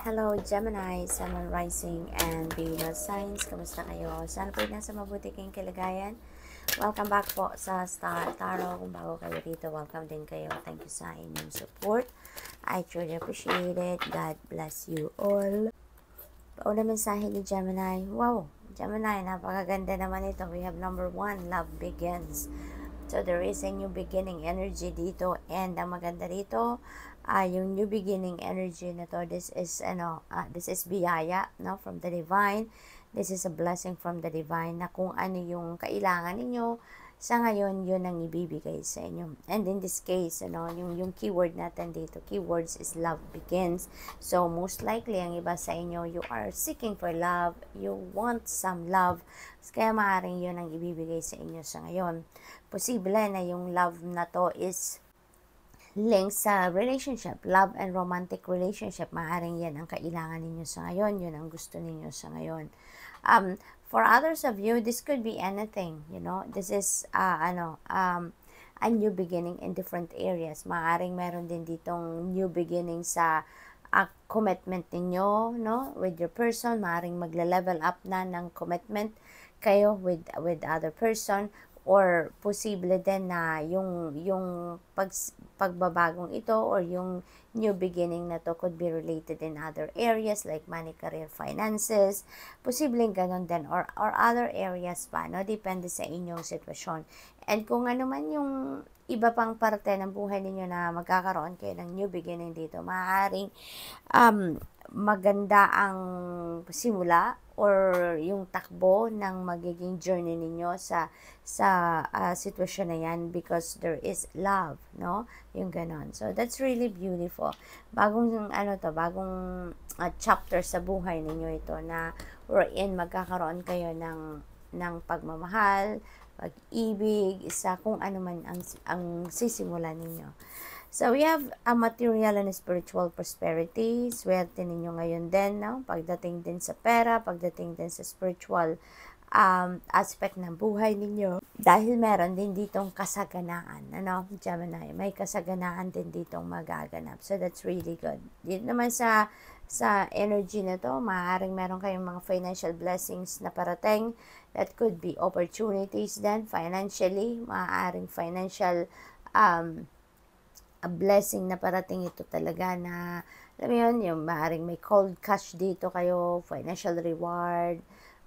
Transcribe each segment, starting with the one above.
Hello Gemini, Sun Rising and Venus Signs. Kamusta kayo? Sana po nasa mabuti kayong kalagayan. Welcome back po sa Star Tarot. Kung bago kayo dito, welcome din kayo. Thank you sa inyong support. I truly appreciate it. God bless you all. Pauna mensahe ni Gemini. Wow, Gemini, napakaganda naman ito. We have number one, love begins. So there is a new beginning energy dito. And ang maganda dito, uh, yung new beginning energy na to. This is, ano, uh, this is biyaya, no, from the divine. This is a blessing from the divine na kung ano yung kailangan ninyo, sa ngayon, yun ang ibibigay sa inyo. And in this case, ano, yung, yung keyword natin dito, keywords is love begins. So, most likely, ang iba sa inyo, you are seeking for love, you want some love, kaya maaaring yun ang ibibigay sa inyo sa ngayon. Posible na yung love na to is links sa relationship, love and romantic relationship, maaaring yan ang kailangan ninyo sa ngayon, yun ang gusto ninyo sa ngayon. Um, for others of you, this could be anything, you know, this is, uh, ano, um, a new beginning in different areas. Maaaring meron din ditong new beginning sa uh, commitment ninyo, no, with your person, maaaring magle level up na ng commitment kayo with with other person or posible din na yung yung pag, pagbabagong ito or yung new beginning na to could be related in other areas like money, career, finances, posibleng ganun din or, or other areas pa, no? Depende sa inyong sitwasyon. And kung ano man yung iba pang parte ng buhay ninyo na magkakaroon kayo ng new beginning dito, maaaring um, maganda ang simula or yung takbo ng magiging journey ninyo sa sa uh, sitwasyon na yan because there is love, no? Yung ganon. So, that's really beautiful. Bagong, ano to, bagong uh, chapter sa buhay ninyo ito na wherein magkakaroon kayo ng, ng pagmamahal, pag-ibig, sa kung ano man ang, ang sisimulan ninyo. So, we have a material and spiritual prosperity. Swerte ninyo ngayon din, no? Pagdating din sa pera, pagdating din sa spiritual um, aspect ng buhay ninyo. Dahil meron din ditong kasaganaan, ano, Gemini. May kasaganaan din ditong magaganap. So, that's really good. Dito naman sa sa energy na to, maaaring meron kayong mga financial blessings na parating. That could be opportunities then financially, maaaring financial um, a blessing na parating ito talaga na, alam mo yun, yung maaaring may cold cash dito kayo, financial reward,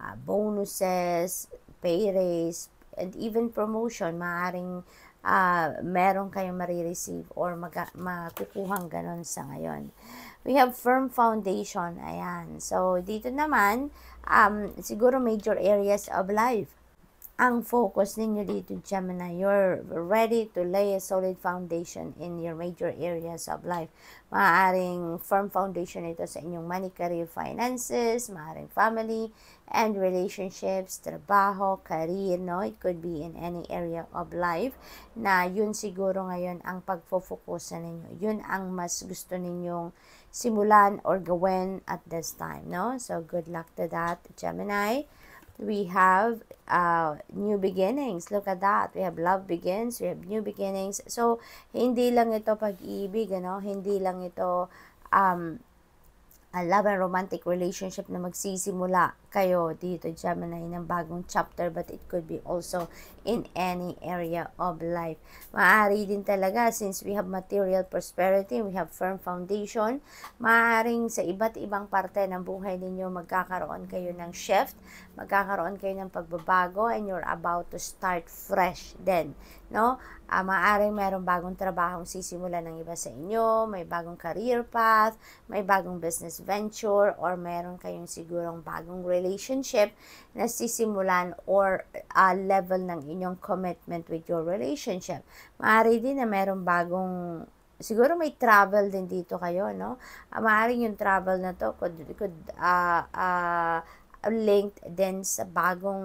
uh, bonuses, pay raise, and even promotion, maaaring uh, ah, meron kayong marireceive or mag- makukuhang ganon sa ngayon. We have firm foundation, ayan. So, dito naman, um, siguro major areas of life ang focus ninyo dito, Gemini, you're ready to lay a solid foundation in your major areas of life. Maaring firm foundation ito sa inyong money, career, finances, maaring family, and relationships, trabaho, career, no? It could be in any area of life na yun siguro ngayon ang pagfo-focus ninyo. Yun ang mas gusto ninyong simulan or gawin at this time, no? So, good luck to that, Gemini we have uh, new beginnings. Look at that. We have love begins, we have new beginnings. So, hindi lang ito pag-ibig, ano? Hindi lang ito um, a love and romantic relationship na magsisimula kayo dito Gemini ng bagong chapter but it could be also in any area of life. Maaari din talaga since we have material prosperity, we have firm foundation, maaaring sa iba't ibang parte ng buhay ninyo magkakaroon kayo ng shift, magkakaroon kayo ng pagbabago and you're about to start fresh then no? Uh, maaaring mayroong bagong trabahong sisimula ng iba sa inyo, may bagong career path, may bagong business venture, or meron kayong sigurong bagong relationship na sisimulan or uh, level ng inyong commitment with your relationship. Maaari din na mayroong bagong siguro may travel din dito kayo, no? Uh, maaring yung travel na to could, could uh, uh, linked din sa bagong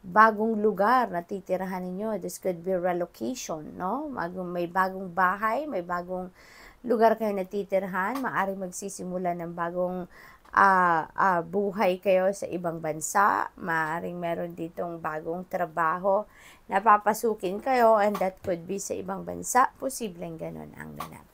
bagong lugar na titirahan ninyo. This could be relocation, no? May bagong bahay, may bagong lugar kayo na natitirhan, maari magsisimula ng bagong uh, uh, buhay kayo sa ibang bansa, maaring meron ditong bagong trabaho, na papasukin kayo and that could be sa ibang bansa, posibleng ganun ang ganap.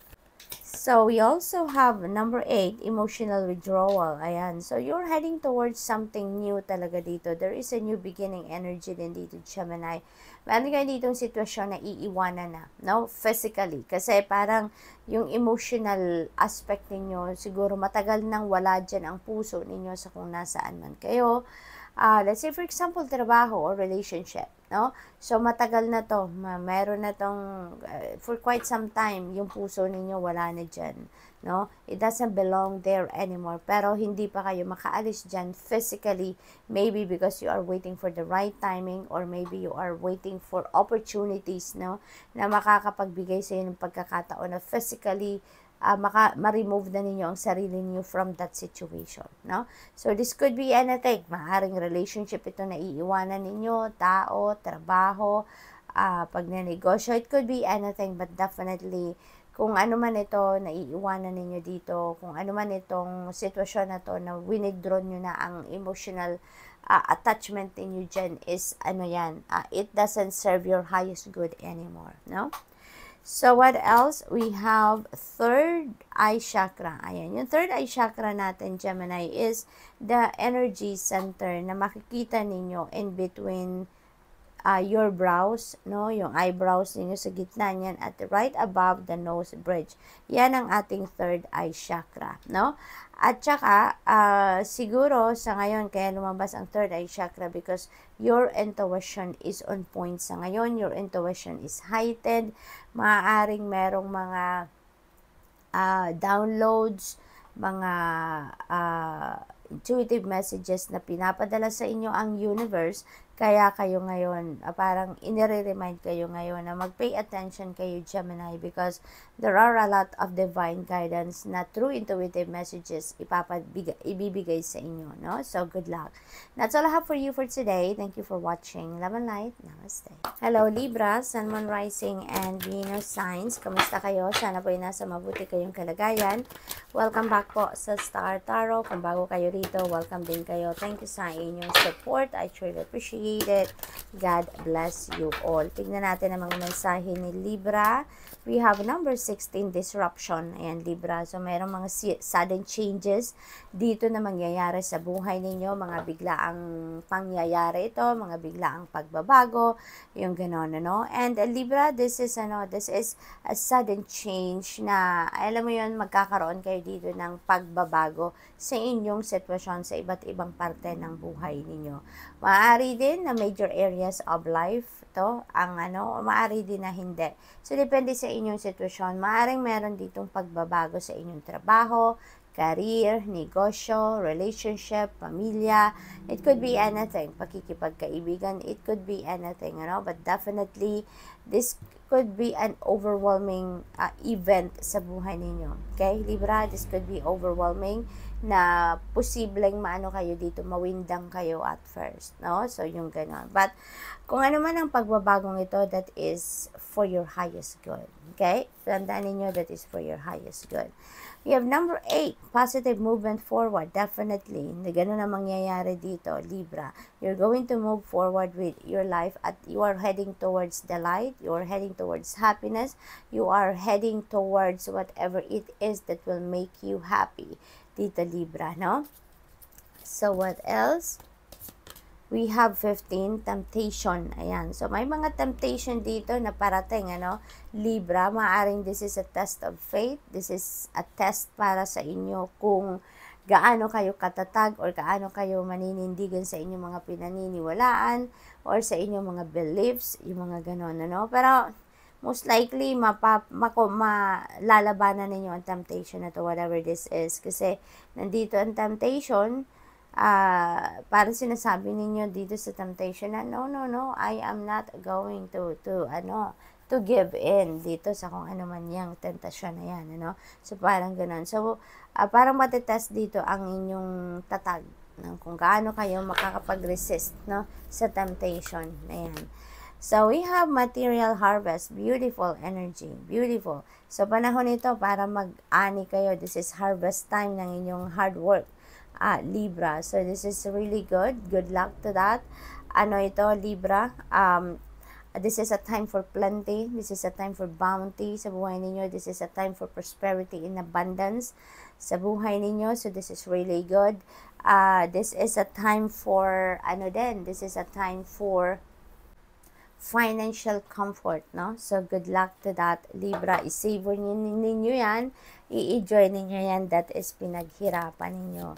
So, we also have number 8, emotional withdrawal. Ayan. So, you're heading towards something new talaga dito. There is a new beginning energy din dito, Gemini. Meron kayo ditong sitwasyon na iiwanan na, no? Physically. Kasi parang yung emotional aspect ninyo, siguro matagal nang wala dyan ang puso ninyo sa kung nasaan man kayo. Uh, let's say, for example, trabaho or relationship no? So matagal na to, meron na tong uh, for quite some time yung puso ninyo wala na diyan, no? It doesn't belong there anymore. Pero hindi pa kayo makaalis diyan physically, maybe because you are waiting for the right timing or maybe you are waiting for opportunities, no? Na makakapagbigay sa inyo ng pagkakataon na physically uh, maka, ma-remove na ninyo ang sarili niyo from that situation, no? So, this could be anything. Maharing relationship ito na iiwanan ninyo, tao, trabaho, uh, pagnenegosyo. It could be anything, but definitely, kung ano man ito, na iiwanan ninyo dito, kung ano man itong sitwasyon na to na winidraw nyo na ang emotional uh, attachment ninyo dyan is ano yan, uh, it doesn't serve your highest good anymore, no? So, what else? We have third eye chakra. Ayan, yung third eye chakra natin, Gemini, is the energy center na makikita ninyo in between uh, your brows, no? Yung eyebrows niyo sa gitna niyan at right above the nose bridge. Yan ang ating third eye chakra, no? At saka, uh, siguro sa ngayon, kaya lumabas ang third eye chakra because your intuition is on point sa ngayon. Your intuition is heightened. Maaaring merong mga uh, downloads, mga uh, intuitive messages na pinapadala sa inyo ang universe kaya kayo ngayon, uh, parang inire-remind kayo ngayon na mag-pay attention kayo Gemini because there are a lot of divine guidance na true intuitive messages ipapabigay, ibibigay sa inyo, no? So, good luck. That's all I have for you for today. Thank you for watching. Love and light. Namaste. Hello, Libra, Sun, Moon, Rising, and Venus Signs. Kamusta kayo? Sana po ay nasa mabuti kayong kalagayan. Welcome back po sa Star Tarot. Kung bago kayo rito, welcome din kayo. Thank you sa inyong support. I truly appreciate need it. God bless you all. Tingnan natin ang mga mensahe ni Libra we have number 16, disruption. Ayan, Libra. So, mayroong mga sudden changes dito na mangyayari sa buhay ninyo. Mga biglaang pangyayari ito, mga biglaang pagbabago, yung gano'n, ano? And uh, Libra, this is, ano, this is a sudden change na, alam mo yon magkakaroon kayo dito ng pagbabago sa inyong sitwasyon sa iba't ibang parte ng buhay ninyo. Maaari din na major areas of life to ang ano, maaari din na hindi. So, depende sa inyong sitwasyon, maaaring meron ditong pagbabago sa inyong trabaho, career, negosyo, relationship, pamilya. It could be anything. Pakikipagkaibigan, it could be anything, you know. But definitely, this could be an overwhelming uh, event sa buhay ninyo. Okay, Libra, this could be overwhelming na posibleng maano kayo dito, mawindang kayo at first, no? So, yung ganon. But, kung ano man ang pagbabagong ito, that is for your highest good. Okay? Tandaan ninyo, that is for your highest good. We have number 8, positive movement forward. Definitely, na ganun ang mangyayari dito, Libra. You're going to move forward with your life at you are heading towards the light, you are heading towards happiness, you are heading towards whatever it is that will make you happy. Tita Libra, no? So, what else? We have 15, temptation. Ayan. So, may mga temptation dito na parating, ano? Libra, maaring this is a test of faith. This is a test para sa inyo kung gaano kayo katatag or gaano kayo maninindigan sa inyong mga pinaniniwalaan or sa inyong mga beliefs, yung mga ganon, ano? Pero, most likely mapap, mako, ninyo ang temptation na to, whatever this is. Kasi nandito ang temptation, uh, ah, para sinasabi ninyo dito sa temptation na, no, no, no, I am not going to, to, ano, to give in dito sa kung ano man yung tentasyon na yan, ano? So, parang ganun. So, uh, parang matetest dito ang inyong tatag ng kung gaano kayo makakapag-resist, no? Sa temptation na yan. So, we have material harvest, beautiful energy, beautiful. So, panahon ito para mag-ani kayo. This is harvest time ng inyong hard work, uh, Libra. So, this is really good. Good luck to that. Ano ito, Libra? Um, this is a time for plenty. This is a time for bounty sa buhay ninyo. This is a time for prosperity in abundance sa buhay ninyo. So, this is really good. Uh, this is a time for, ano din, this is a time for financial comfort, no? So, good luck to that, Libra. I-savor ninyo yan. I-enjoy ninyo yan. That is pinaghirapan ninyo.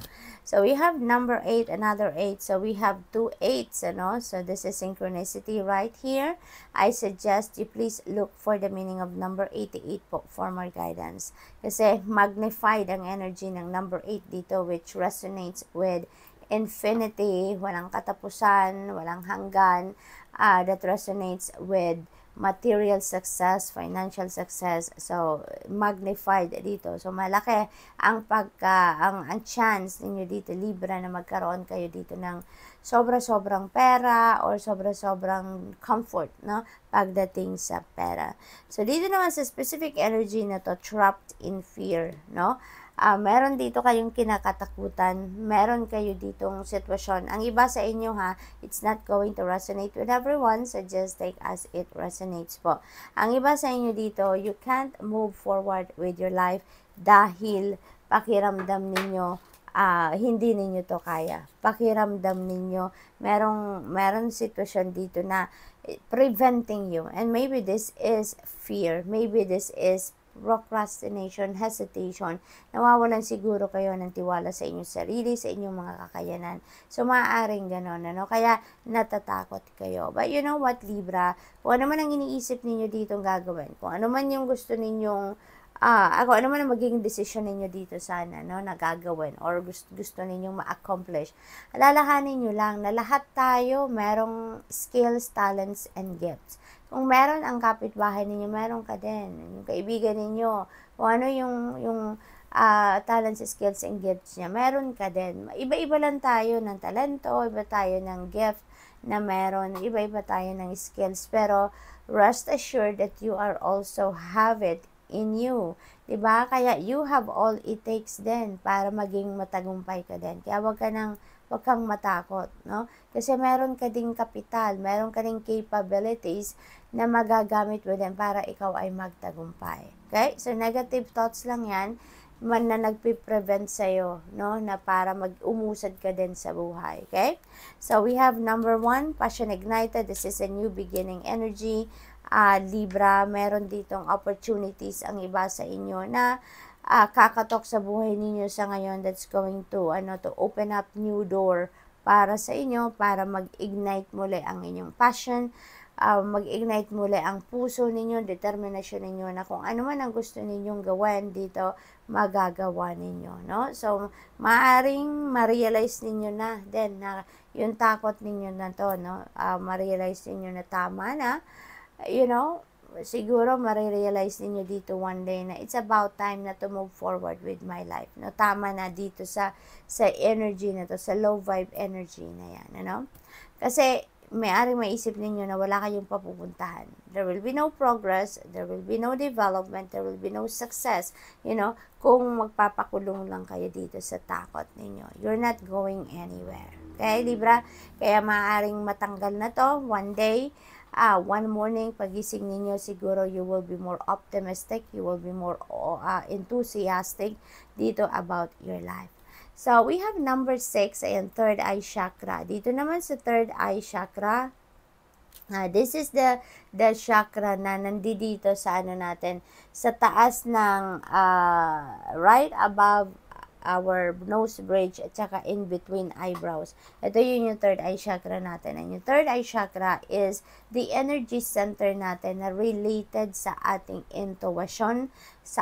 So, we have number 8, another 8. So, we have two 8s, ano? So, this is synchronicity right here. I suggest you please look for the meaning of number 88 po for more guidance. Kasi magnified ang energy ng number 8 dito which resonates with infinity, walang katapusan, walang hanggan, uh, that resonates with material success, financial success. So, magnified dito. So, malaki ang pagka, ang, ang chance ninyo dito, libre na magkaroon kayo dito ng sobra-sobrang pera or sobra-sobrang comfort, no? Pagdating sa pera. So, dito naman sa specific energy na to, trapped in fear, no? uh, meron dito kayong kinakatakutan, meron kayo ditong sitwasyon. Ang iba sa inyo ha, it's not going to resonate with everyone, so just take as it resonates po. Ang iba sa inyo dito, you can't move forward with your life dahil pakiramdam ninyo uh, hindi ninyo to kaya. Pakiramdam ninyo, merong, merong sitwasyon dito na preventing you. And maybe this is fear. Maybe this is procrastination, hesitation, nawawalan siguro kayo ng tiwala sa inyong sarili, sa inyong mga kakayanan. So, maaaring ganon, ano? Kaya, natatakot kayo. But you know what, Libra? Kung ano man ang iniisip ninyo dito ang gagawin, kung ano man yung gusto ninyong Ah, ako ano man ang magiging decision ninyo dito sana, no, na gagawin or gusto, gusto ninyong ma-accomplish. Alalahanin niyo lang na lahat tayo merong skills, talents, and gifts. Kung meron ang kapitbahay ninyo, meron ka din. Yung kaibigan ninyo, o ano yung, yung uh, talents, skills, and gifts niya, meron ka din. Iba-iba lang tayo ng talento, iba tayo ng gift na meron, iba-iba tayo ng skills. Pero rest assured that you are also have it in you. ba diba? Kaya you have all it takes din para maging matagumpay ka din. Kaya wag ka nang Huwag kang matakot, no? Kasi meron ka ding kapital, meron ka ding capabilities na magagamit mo din para ikaw ay magtagumpay. Okay? So, negative thoughts lang yan man na nagpe-prevent sa'yo, no? Na para mag-umusad ka din sa buhay, okay? So, we have number one, Passion Ignited. This is a new beginning energy. Uh, Libra, meron ditong opportunities ang iba sa inyo na uh, kakatok sa buhay ninyo sa ngayon that's going to, ano, to open up new door para sa inyo, para mag-ignite muli ang inyong passion, uh, mag-ignite muli ang puso ninyo, determinasyon ninyo na kung ano man ang gusto ninyong gawin dito, magagawa ninyo, no? So, maaring ma-realize ninyo na then na yung takot ninyo na to, no? Uh, ma-realize ninyo na tama na, you know, siguro marirealize niyo dito one day na it's about time na to move forward with my life. No, tama na dito sa sa energy na to, sa low vibe energy na yan, ano? Kasi may aring maisip ninyo na wala kayong papupuntahan. There will be no progress, there will be no development, there will be no success, you know, kung magpapakulong lang kayo dito sa takot ninyo. You're not going anywhere. Okay, Libra? Kaya maaring matanggal na to one day ah, one morning pagising ninyo siguro you will be more optimistic, you will be more uh, enthusiastic dito about your life. So, we have number 6 and third eye chakra. Dito naman sa third eye chakra, Uh, this is the the chakra na nandito sa ano natin sa taas ng uh, right above our nose bridge, at saka in between eyebrows. Ito yun yung third eye chakra natin. And yung third eye chakra is the energy center natin na related sa ating intuition, sa,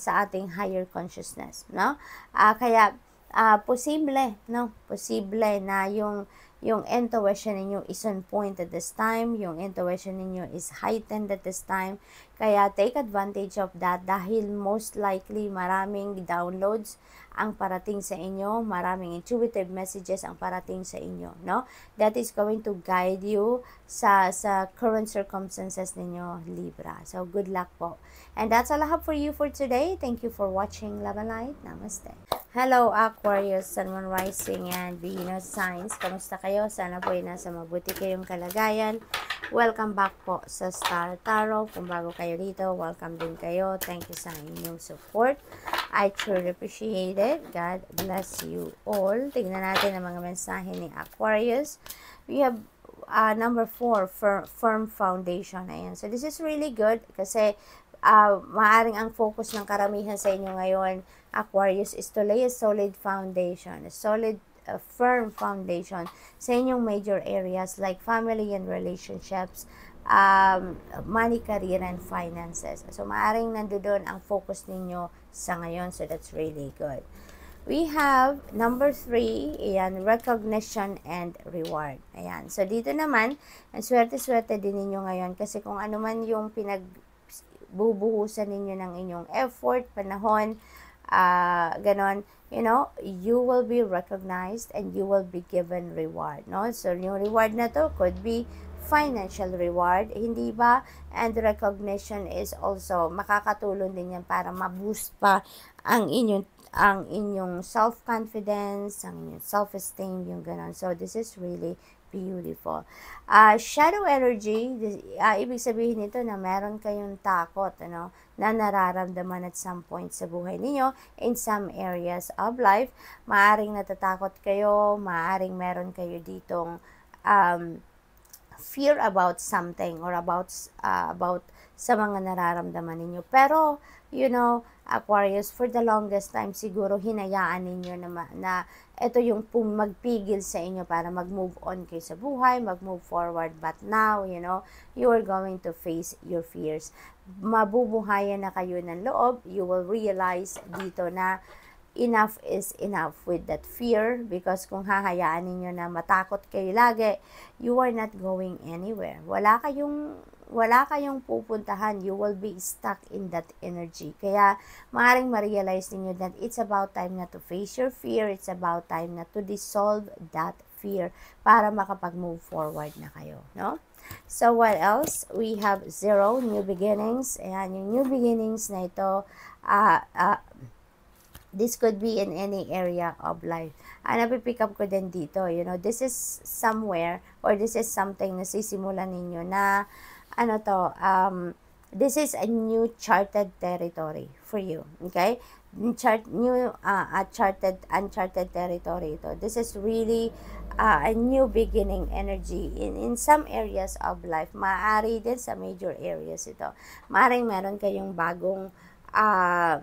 sa ating higher consciousness. No? Uh, kaya, uh, posible, no? Posible na yung yung intuition ninyo is on point at this time. Yung intuition ninyo is heightened at this time. Kaya take advantage of that dahil most likely maraming downloads ang parating sa inyo. Maraming intuitive messages ang parating sa inyo. No? That is going to guide you sa, sa current circumstances ninyo, Libra. So, good luck po. And that's all I have for you for today. Thank you for watching. Love and light. Namaste. Hello Aquarius, Sun, Moon, Rising, and Venus Signs. Kamusta kayo? Sana po ay nasa mabuti kayong kalagayan. Welcome back po sa Star Tarot. Kung bago kayo dito, welcome din kayo. Thank you sa inyong support. I truly appreciate it. God bless you all. Tingnan natin ang mga mensahe ni Aquarius. We have uh, number 4, firm, firm foundation. Ayan. So, this is really good kasi uh, maaring ang focus ng karamihan sa inyo ngayon, Aquarius, is to lay a solid foundation, a solid a firm foundation sa inyong major areas like family and relationships, um, money, career, and finances. So, maaring nandoon ang focus ninyo sa ngayon. So, that's really good. We have number three, ayan, recognition and reward. Ayan. So, dito naman, ang swerte-swerte din ninyo ngayon kasi kung ano man yung pinag steps. ninyo ng inyong effort, panahon, uh, ganon. You know, you will be recognized and you will be given reward, no? So, yung reward na to could be financial reward, hindi ba? And recognition is also makakatulong din yan para ma-boost pa ang inyong ang inyong self-confidence, ang inyong self-esteem, yung ganun. So, this is really Beautiful. Uh, shadow energy, uh, ibig sabihin nito na meron kayong takot ano, na nararamdaman at some point sa buhay ninyo in some areas of life. Maaring natatakot kayo, maaring meron kayo ditong um, fear about something or about uh, about sa mga nararamdaman ninyo. Pero, you know, Aquarius, for the longest time siguro hinayaan ninyo na, na ito yung magpigil sa inyo para mag-move on kayo sa buhay, mag-move forward. But now, you know, you are going to face your fears. Mabubuhayan na kayo ng loob. You will realize dito na enough is enough with that fear because kung hahayaan ninyo na matakot kayo lagi, you are not going anywhere. Wala kayong wala kayong pupuntahan, you will be stuck in that energy. Kaya, maaaring ma-realize ninyo that it's about time na to face your fear, it's about time na to dissolve that fear para makapag-move forward na kayo, no? So, what else? We have zero, new beginnings. Ayan, yung new beginnings na ito, uh, uh, this could be in any area of life. Ah, napipick up ko din dito, you know, this is somewhere or this is something na sisimulan ninyo na ano to, um, this is a new charted territory for you. Okay? Chart, new uh, uh, charted, uncharted territory ito. This is really uh, a new beginning energy in, in some areas of life. Maaari din sa major areas ito. Maaring meron kayong bagong uh,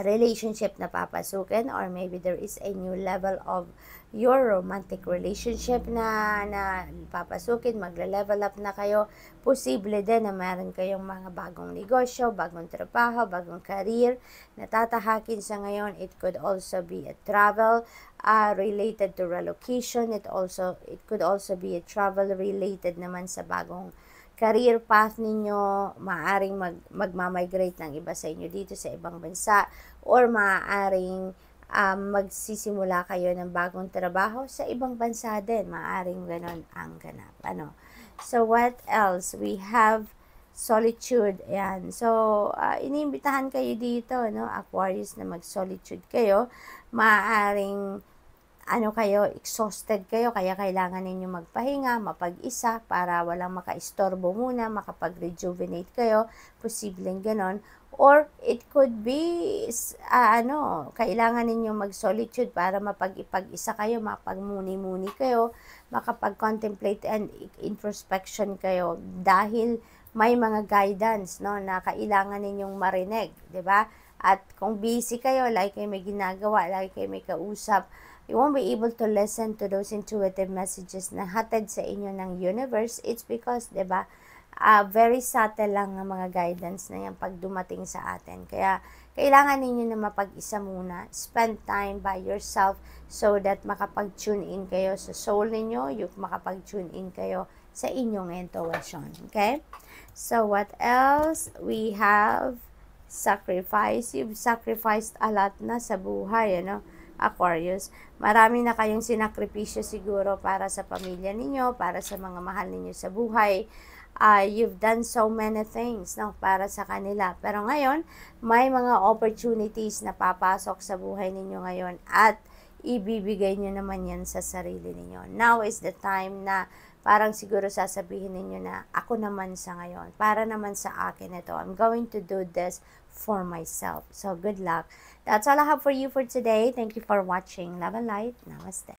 relationship na papasukin or maybe there is a new level of your romantic relationship na, na papasukin, magle-level up na kayo. Posible din na meron kayong mga bagong negosyo, bagong trabaho, bagong career na tatahakin sa ngayon. It could also be a travel uh, related to relocation. It also it could also be a travel related naman sa bagong career path ninyo, maaring mag, magmamigrate ng iba sa inyo dito sa ibang bansa or maaring um, magsisimula kayo ng bagong trabaho sa ibang bansa din. Maaring ganon ang ganap. Ano? So, what else? We have solitude. Ayan. So, uh, iniimbitahan kayo dito, no? Aquarius na mag-solitude kayo. Maaring ano kayo, exhausted kayo, kaya kailangan ninyo magpahinga, mapag-isa, para walang makaistorbo muna, makapag-rejuvenate kayo, posibleng ganon. Or it could be, uh, ano, kailangan ninyo mag-solitude para mapag-ipag-isa kayo, mapag-muni-muni kayo, makapag-contemplate and introspection kayo dahil may mga guidance no, na kailangan ninyong marinig, di ba? At kung busy kayo, like kayo may ginagawa, like kayo may kausap, You won't be able to listen to those intuitive messages na hatid sa inyo ng universe. It's because, di ba diba, uh, very subtle lang ang mga guidance na yan pagdumating sa atin. Kaya, kailangan ninyo na mapag-isa muna. Spend time by yourself so that makapag-tune in kayo sa soul ninyo, yung makapag-tune in kayo sa inyong intuition. Okay? So, what else? We have sacrifice. You've sacrificed a lot na sa buhay, ano? You know? Aquarius. Marami na kayong sinakripisyo siguro para sa pamilya ninyo, para sa mga mahal ninyo sa buhay. Uh, you've done so many things no, para sa kanila. Pero ngayon, may mga opportunities na papasok sa buhay ninyo ngayon at ibibigay nyo naman yan sa sarili ninyo. Now is the time na parang siguro sasabihin ninyo na ako naman sa ngayon, para naman sa akin ito. I'm going to do this for myself. So, good luck. That's all I have for you for today. Thank you for watching. Love and light. Namaste.